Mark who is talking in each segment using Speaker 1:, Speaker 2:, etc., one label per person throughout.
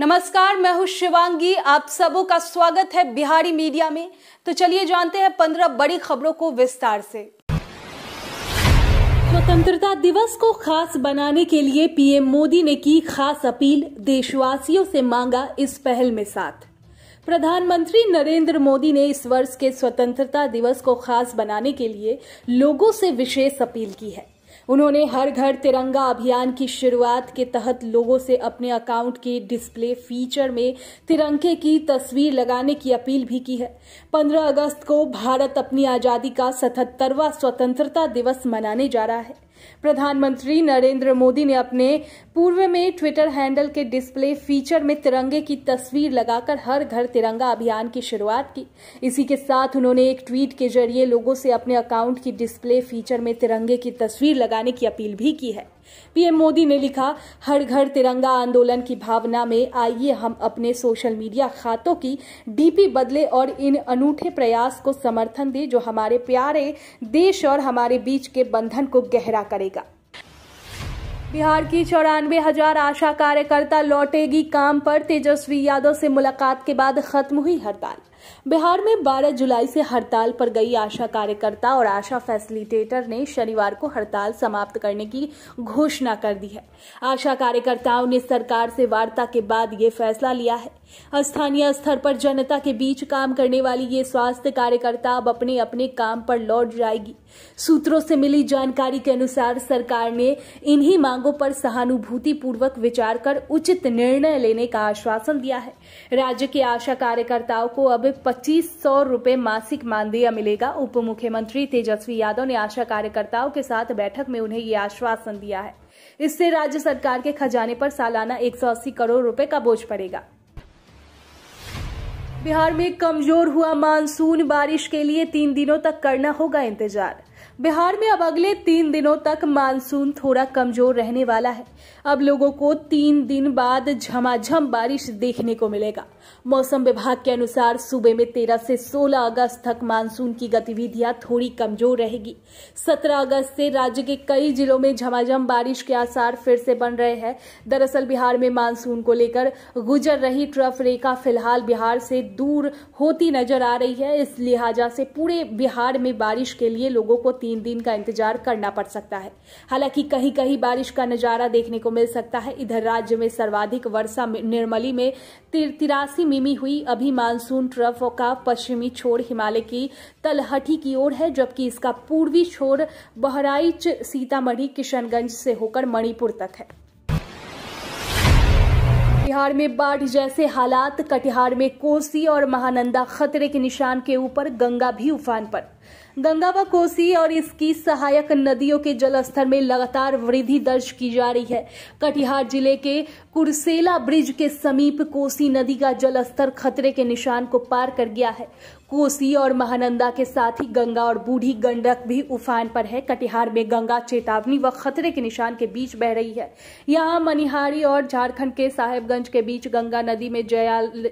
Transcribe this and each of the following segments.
Speaker 1: नमस्कार मैं हूं शिवांगी आप सबों का स्वागत है बिहारी मीडिया में तो चलिए जानते हैं पंद्रह बड़ी खबरों को विस्तार से स्वतंत्रता दिवस को खास बनाने के लिए पीएम मोदी ने की खास अपील देशवासियों से मांगा इस पहल में साथ प्रधानमंत्री नरेंद्र मोदी ने इस वर्ष के स्वतंत्रता दिवस को खास बनाने के लिए लोगों से विशेष अपील की है उन्होंने हर घर तिरंगा अभियान की शुरुआत के तहत लोगों से अपने अकाउंट के डिस्प्ले फीचर में तिरंगे की तस्वीर लगाने की अपील भी की है 15 अगस्त को भारत अपनी आज़ादी का सतहत्तरवा स्वतंत्रता दिवस मनाने जा रहा है प्रधानमंत्री नरेंद्र मोदी ने अपने पूर्व में ट्विटर हैंडल के डिस्प्ले फीचर में तिरंगे की तस्वीर लगाकर हर घर तिरंगा अभियान की शुरुआत की इसी के साथ उन्होंने एक ट्वीट के जरिए लोगों से अपने अकाउंट की डिस्प्ले फीचर में तिरंगे की तस्वीर लगाने की अपील भी की है पीएम मोदी ने लिखा हर घर तिरंगा आंदोलन की भावना में आइए हम अपने सोशल मीडिया खातों की डीपी बदले और इन अनूठे प्रयास को समर्थन दे जो हमारे प्यारे देश और हमारे बीच के बंधन को गहरा करेगा बिहार की चौरानवे हजार आशा कार्यकर्ता लौटेगी काम पर तेजस्वी यादव से मुलाकात के बाद खत्म हुई हड़ताल बिहार में 12 जुलाई से हड़ताल पर गई आशा कार्यकर्ता और आशा फैसिलिटेटर ने शनिवार को हड़ताल समाप्त करने की घोषणा कर दी है आशा कार्यकर्ताओं ने सरकार से वार्ता के बाद ये फैसला लिया है स्थानीय स्तर पर जनता के बीच काम करने वाली ये स्वास्थ्य कार्यकर्ता अब अपने अपने काम पर लौट जाएगी सूत्रों से मिली जानकारी के अनुसार सरकार ने इन्हीं मांगों पर सहानुभूति पूर्वक विचार कर उचित निर्णय लेने का आश्वासन दिया है राज्य के आशा कार्यकर्ताओं को अब पच्चीस सौ रूपये मासिक मानदेय मिलेगा उप मुख्यमंत्री तेजस्वी यादव ने आशा कार्यकर्ताओं के साथ बैठक में उन्हें ये आश्वासन दिया है इससे राज्य सरकार के खजाने पर सालाना एक करोड़ रूपये का बोझ पड़ेगा बिहार में कमजोर हुआ मानसून बारिश के लिए तीन दिनों तक करना होगा इंतजार बिहार में अब अगले तीन दिनों तक मानसून थोड़ा कमजोर रहने वाला है अब लोगों को तीन दिन बाद झमाझम बारिश देखने को मिलेगा मौसम विभाग के अनुसार सूबे में 13 से 16 अगस्त तक मानसून की गतिविधियां थोड़ी कमजोर रहेगी 17 अगस्त से राज्य के कई जिलों में झमाझम बारिश के आसार फिर से बन रहे हैं दरअसल बिहार में मानसून को लेकर गुजर रही ट्रफ रेखा फिलहाल बिहार से दूर होती नजर आ रही है इस लिहाजा से पूरे बिहार में बारिश के लिए लोगों को तीन दिन का इंतजार करना पड़ सकता है हालांकि कहीं कहीं बारिश का नजारा देखने को मिल सकता है इधर राज्य में सर्वाधिक वर्षा निर्मली में तिरास छियासी मिमी हुई अभी मानसून ट्रफ का पश्चिमी छोर हिमालय की तलहटी की ओर है जबकि इसका पूर्वी छोर बहराइच सीतामढ़ी किशनगंज से होकर मणिपुर तक है बिहार में बाढ़ जैसे हालात कटिहार में कोसी और महानंदा खतरे के निशान के ऊपर गंगा भी उफान पर गंगा व कोसी और इसकी सहायक नदियों के जलस्तर में लगातार वृद्धि दर्ज की जा रही है कटिहार जिले के कुरसेला ब्रिज के समीप कोसी नदी का जलस्तर खतरे के निशान को पार कर गया है कोसी और महानंदा के साथ ही गंगा और बूढ़ी गंडक भी उफान पर है कटिहार में गंगा चेतावनी व खतरे के निशान के बीच बह रही है यहाँ मनिहारी और झारखंड के साहेबगंज के बीच गंगा नदी में जयाल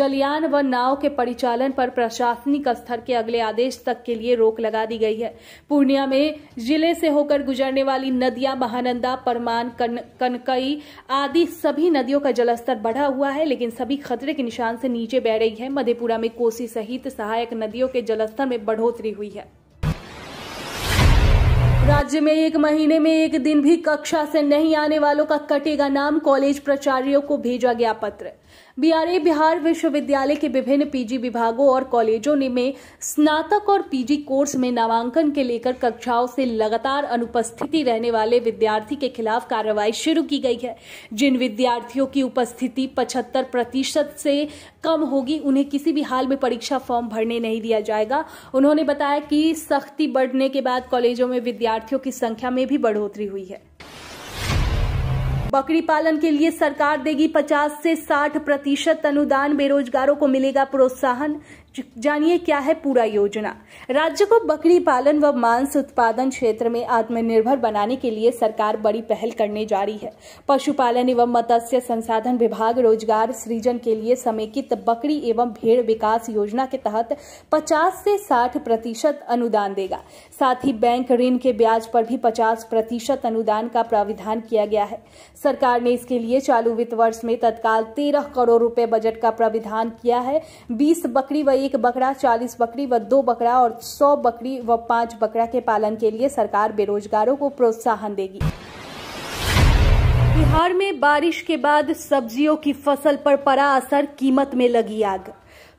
Speaker 1: जलयान व नाव के परिचालन पर प्रशासनिक स्तर के अगले आदेश तक के लिए रोक लगा दी गई है पूर्णिया में जिले से होकर गुजरने वाली नदियां महानंदा परमान कन, कनकई आदि सभी नदियों का जलस्तर बढ़ा हुआ है लेकिन सभी खतरे के निशान से नीचे बह रही है मधेपुरा में कोसी सहित सहायक नदियों के जलस्तर में बढ़ोतरी हुई है राज्य में एक महीने में एक दिन भी कक्षा से नहीं आने वालों का कटेगा नाम कॉलेज प्राचार्यों को भेजा गया पत्र बीआरए बिहार विश्वविद्यालय के विभिन्न पीजी विभागों और कॉलेजों ने में स्नातक और पीजी कोर्स में नामांकन के लेकर कक्षाओं से लगातार अनुपस्थिति रहने वाले विद्यार्थी के खिलाफ कार्रवाई शुरू की गई है जिन विद्यार्थियों की उपस्थिति पचहत्तर प्रतिशत से कम होगी उन्हें किसी भी हाल में परीक्षा फॉर्म भरने नहीं दिया जाएगा उन्होंने बताया कि सख्ती बढ़ने के बाद कॉलेजों में विद्यार्थियों की संख्या में भी बढ़ोतरी हुई है बकरी पालन के लिए सरकार देगी 50 से 60 प्रतिशत अनुदान बेरोजगारों को मिलेगा प्रोत्साहन जानिए क्या है पूरा योजना राज्य को बकरी पालन व मांस उत्पादन क्षेत्र में आत्मनिर्भर बनाने के लिए सरकार बड़ी पहल करने जा रही है पशुपालन एवं मत्स्य संसाधन विभाग रोजगार सृजन के लिए समेकित बकरी एवं भेड़ विकास योजना के तहत 50 से 60 प्रतिशत अनुदान देगा साथ ही बैंक ऋण के ब्याज पर भी पचास प्रतिशत अनुदान का प्राविधान किया गया है सरकार ने इसके लिए चालू वित्त वर्ष में तत्काल तेरह करोड़ रूपये बजट का प्राविधान किया है बीस बकरी व एक बकरा चालीस बकरी व दो बकरा और सौ बकरी व पांच बकरा के पालन के लिए सरकार बेरोजगारों को प्रोत्साहन देगी बिहार में बारिश के बाद सब्जियों की फसल पर पड़ा असर कीमत में लगी आग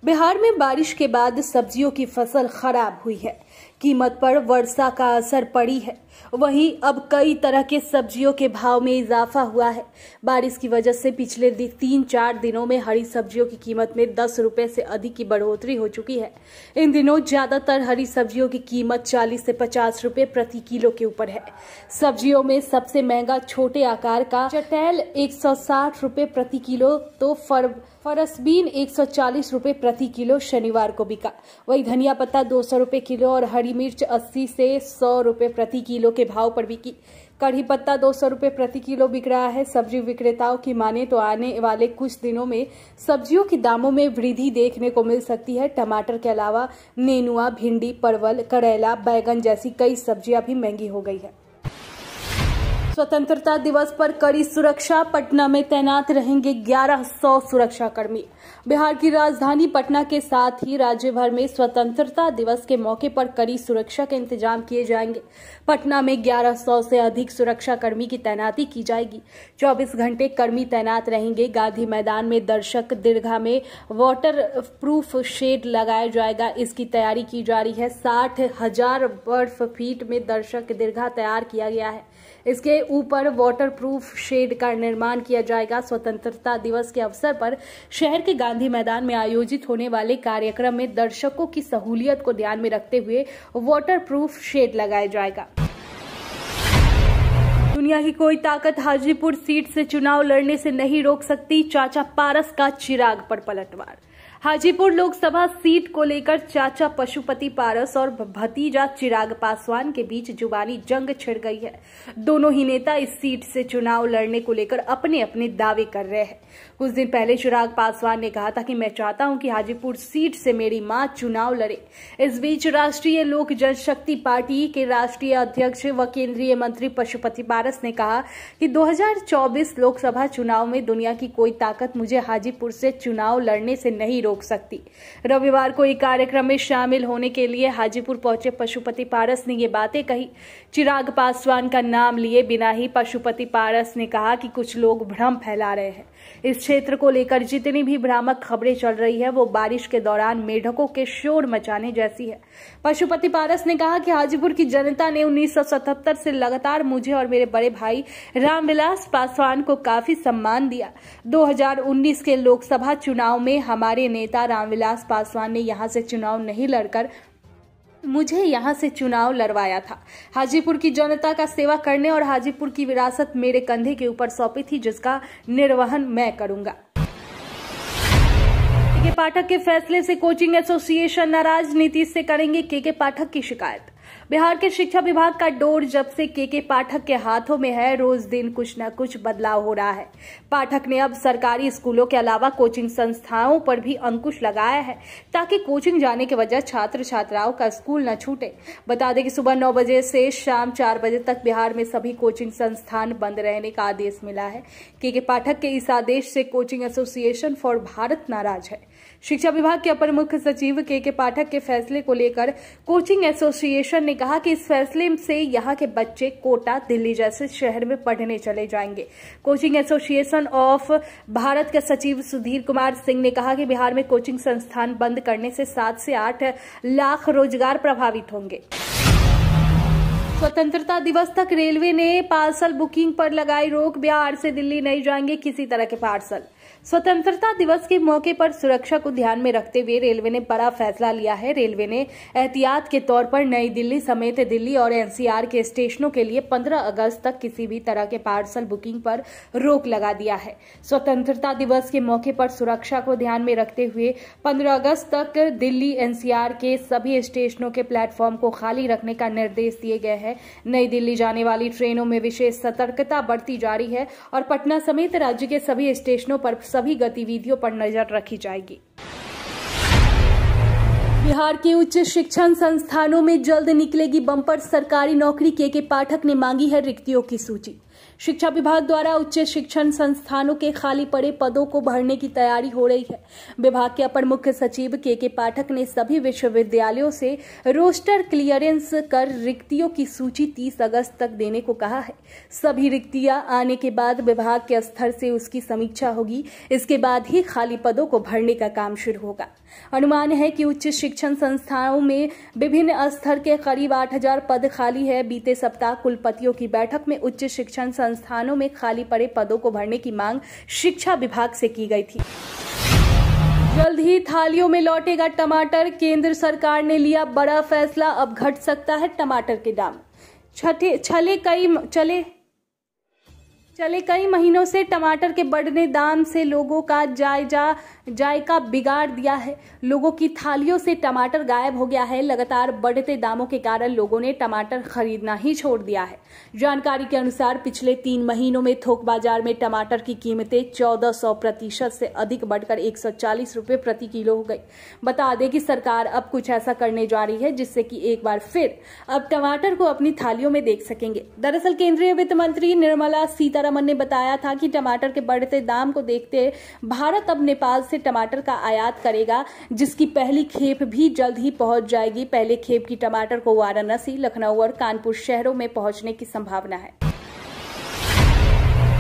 Speaker 1: बिहार में बारिश के बाद सब्जियों की फसल खराब हुई है कीमत पर वर्षा का असर पड़ी है वहीं अब कई तरह के सब्जियों के भाव में इजाफा हुआ है बारिश की वजह से पिछले तीन चार दिनों में हरी सब्जियों की कीमत में दस रुपये से अधिक की बढ़ोतरी हो चुकी है इन दिनों ज़्यादातर हरी सब्जियों की कीमत चालीस से पचास रुपये प्रति किलो के ऊपर है सब्जियों में सबसे महंगा छोटे आकार का चटैल एक सौ प्रति किलो तो फर फरसबीन एक सौ प्रति किलो शनिवार को बिका वही धनिया पत्ता दो सौ किलो और हरी मिर्च 80 से सौ रुपये प्रति किलो के भाव पर बिकी कढ़ी पत्ता दो सौ प्रति किलो बिक रहा है सब्जी विक्रेताओं की माने तो आने वाले कुछ दिनों में सब्जियों के दामों में वृद्धि देखने को मिल सकती है टमाटर के अलावा नेनुआ भिंडी परवल करेला बैगन जैसी कई सब्जियां भी महंगी हो गई है स्वतंत्रता दिवस पर कड़ी सुरक्षा पटना में तैनात रहेंगे 1100 सुरक्षाकर्मी बिहार की राजधानी पटना के साथ ही राज्य भर में स्वतंत्रता दिवस के मौके पर कड़ी सुरक्षा के इंतजाम किए जाएंगे पटना में 1100 से अधिक सुरक्षाकर्मी की तैनाती की जाएगी 24 घंटे कर्मी तैनात रहेंगे गांधी मैदान में दर्शक दीर्घा में वाटर प्रूफ शेड लगाया जाएगा इसकी तैयारी की जा रही है साठ हजार बर्फ फीट में दर्शक दीर्घा तैयार किया गया है इसके ऊपर वाटरप्रूफ शेड का निर्माण किया जाएगा स्वतंत्रता दिवस के अवसर पर शहर के गांधी मैदान में आयोजित होने वाले कार्यक्रम में दर्शकों की सहूलियत को ध्यान में रखते हुए वाटरप्रूफ शेड लगाया जाएगा दुनिया की कोई ताकत हाजीपुर सीट से चुनाव लड़ने से नहीं रोक सकती चाचा पारस का चिराग पर पलटवार हाजीपुर लोकसभा सीट को लेकर चाचा पशुपति पारस और भतीजा चिराग पासवान के बीच जुबानी जंग छिड़ गई है दोनों ही नेता इस सीट से चुनाव लड़ने को लेकर अपने अपने दावे कर रहे हैं कुछ दिन पहले चिराग पासवान ने कहा था कि मैं चाहता हूं कि हाजीपुर सीट से मेरी मां चुनाव लड़े इस बीच राष्ट्रीय लोक जनशक्ति पार्टी के राष्ट्रीय अध्यक्ष व केंद्रीय मंत्री पशुपति पारस ने कहा कि दो लोकसभा चुनाव में दुनिया की कोई ताकत मुझे हाजीपुर से चुनाव लड़ने से नहीं रोक रोक सकती रविवार को एक कार्यक्रम में शामिल होने के लिए हाजीपुर पहुंचे पशुपति पारस ने ये बातें कही चिराग पासवान का नाम लिए बिना ही पशुपति पारस ने कहा कि कुछ लोग भ्रम फैला रहे हैं इस क्षेत्र को लेकर जितनी भी भ्रामक खबरें चल रही है वो बारिश के दौरान मेढकों के शोर मचाने जैसी है पशुपति पारस ने कहा कि हाजीपुर की जनता ने 1977 से लगातार मुझे और मेरे बड़े भाई रामविलास पासवान को काफी सम्मान दिया 2019 के लोकसभा चुनाव में हमारे ने नेता रामविलास पासवान ने यहाँ से चुनाव नहीं लड़कर मुझे यहाँ से चुनाव लड़वाया था हाजीपुर की जनता का सेवा करने और हाजीपुर की विरासत मेरे कंधे के ऊपर सौंपी थी जिसका निर्वहन मैं करूंगा के पाठक के फैसले से कोचिंग एसोसिएशन नाराज नीतीश से करेंगे के के पाठक की शिकायत बिहार के शिक्षा विभाग का डोर जब से के के पाठक के हाथों में है रोज दिन कुछ न कुछ बदलाव हो रहा है पाठक ने अब सरकारी स्कूलों के अलावा कोचिंग संस्थाओं पर भी अंकुश लगाया है ताकि कोचिंग जाने के वजह छात्र छात्राओं का स्कूल न छूटे बता दें कि सुबह नौ बजे से शाम चार बजे तक बिहार में सभी कोचिंग संस्थान बंद रहने का आदेश मिला है के के पाठक के इस आदेश से कोचिंग एसोसिएशन फॉर भारत नाराज है शिक्षा विभाग के अपर मुख्य सचिव के के पाठक के फैसले को लेकर कोचिंग एसोसिएशन ने कहा कि इस फैसले से यहाँ के बच्चे कोटा दिल्ली जैसे शहर में पढ़ने चले जाएंगे कोचिंग एसोसिएशन ऑफ भारत के सचिव सुधीर कुमार सिंह ने कहा कि बिहार में कोचिंग संस्थान बंद करने से सात से आठ लाख रोजगार प्रभावित होंगे स्वतंत्रता दिवस तक रेलवे ने पार्सल बुकिंग पर लगाई रोक बिहार से दिल्ली नहीं जाएंगे किसी तरह के पार्सल स्वतंत्रता दिवस के मौके पर सुरक्षा को ध्यान में रखते हुए रेलवे ने बड़ा फैसला लिया है रेलवे ने एहतियात के तौर पर नई दिल्ली समेत दिल्ली और एनसीआर के स्टेशनों के लिए 15 अगस्त तक किसी भी तरह के पार्सल बुकिंग पर रोक लगा दिया है स्वतंत्रता दिवस के मौके पर सुरक्षा को ध्यान में रखते हुए पंद्रह अगस्त तक दिल्ली एनसीआर के सभी स्टेशनों के प्लेटफॉर्म को खाली रखने का निर्देश दिए गए हैं नई दिल्ली जाने वाली ट्रेनों में विशेष सतर्कता बढ़ती जा रही है और पटना समेत राज्य के सभी स्टेशनों पर सभी गतिविधियों पर नजर रखी जाएगी बिहार के उच्च शिक्षण संस्थानों में जल्द निकलेगी बम्पर सरकारी नौकरी के के पाठक ने मांगी है रिक्तियों की सूची शिक्षा विभाग द्वारा उच्च शिक्षण संस्थानों के खाली पड़े पदों को भरने की तैयारी हो रही है विभाग के अपर मुख्य सचिव के के पाठक ने सभी विश्वविद्यालयों से रोस्टर क्लियरेंस कर रिक्तियों की सूची 30 अगस्त तक देने को कहा है सभी रिक्तियां आने के बाद विभाग के स्तर से उसकी समीक्षा होगी इसके बाद ही खाली पदों को भरने का काम शुरू होगा अनुमान है कि उच्च शिक्षण संस्थाओं में विभिन्न स्तर के करीब आठ पद खाली है बीते सप्ताह कुलपतियों की बैठक में उच्च शिक्षण संस्थानों में खाली पड़े पदों को भरने की मांग शिक्षा विभाग से की गई थी जल्द ही थालियों में लौटेगा टमाटर केंद्र सरकार ने लिया बड़ा फैसला अब घट सकता है टमाटर के दाम छठे छले कई चले चले कई महीनों से टमाटर के बढ़ने दाम से लोगों का जायजा जायका बिगाड़ दिया है लोगों की थालियों से टमाटर गायब हो गया है लगातार बढ़ते दामों के कारण लोगों ने टमाटर खरीदना ही छोड़ दिया है जानकारी के अनुसार पिछले तीन महीनों में थोक बाजार में टमाटर की कीमतें 1400 प्रतिशत से अधिक बढ़कर 140 रुपए प्रति किलो हो गई बता दें कि सरकार अब कुछ ऐसा करने जा रही है जिससे की एक बार फिर अब टमाटर को अपनी थालियों में देख सकेंगे दरअसल केंद्रीय वित्त मंत्री निर्मला सीतारमन ने बताया था की टमाटर के बढ़ते दाम को देखते भारत अब नेपाल से टमाटर का आयात करेगा जिसकी पहली खेप भी जल्द ही पहुंच जाएगी पहले खेप की टमाटर को वाराणसी लखनऊ और कानपुर शहरों में पहुंचने की संभावना है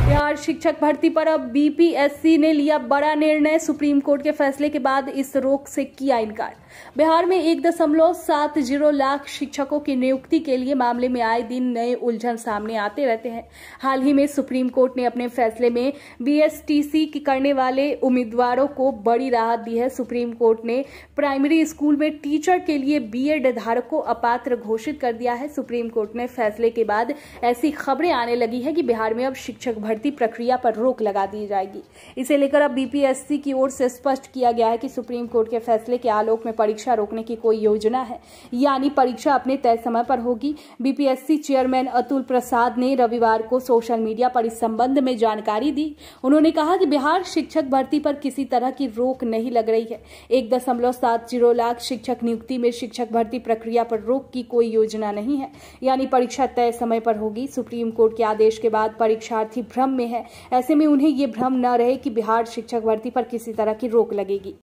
Speaker 1: बिहार शिक्षक भर्ती पर अब बीपीएससी ने लिया बड़ा निर्णय सुप्रीम कोर्ट के फैसले के बाद इस रोक से किया इनकार बिहार में एक दशमलव सात जीरो लाख शिक्षकों की नियुक्ति के लिए मामले में आए दिन नए उलझन सामने आते रहते हैं हाल ही में सुप्रीम कोर्ट ने अपने फैसले में बीएसटीसी करने वाले उम्मीदवारों को बड़ी राहत दी है सुप्रीम कोर्ट ने प्राइमरी स्कूल में टीचर के लिए बीएड धारक को अपात्र घोषित कर दिया है सुप्रीम कोर्ट ने फैसले के बाद ऐसी खबरें आने लगी है कि बिहार में अब शिक्षक भर्ती प्रक्रिया पर रोक लगा दी जाएगी इसे लेकर अब बीपीएससी की ओर से स्पष्ट किया गया है कि सुप्रीम कोर्ट के फैसले के आलोक में परीक्षा रोकने की कोई योजना है यानी परीक्षा अपने तय समय पर होगी बीपीएससी चेयरमैन अतुल प्रसाद ने रविवार को सोशल मीडिया पर इस संबंध में जानकारी दी उन्होंने कहा कि बिहार शिक्षक भर्ती पर किसी तरह की रोक नहीं लग रही है एक दशमलव सात जीरो लाख शिक्षक नियुक्ति में शिक्षक भर्ती प्रक्रिया पर रोक की कोई योजना नहीं है यानी परीक्षा तय समय पर होगी सुप्रीम कोर्ट के आदेश के बाद परीक्षार्थी भ्रम में है ऐसे में उन्हें ये भ्रम न रहे कि बिहार शिक्षक भर्ती पर किसी तरह की रोक लगेगी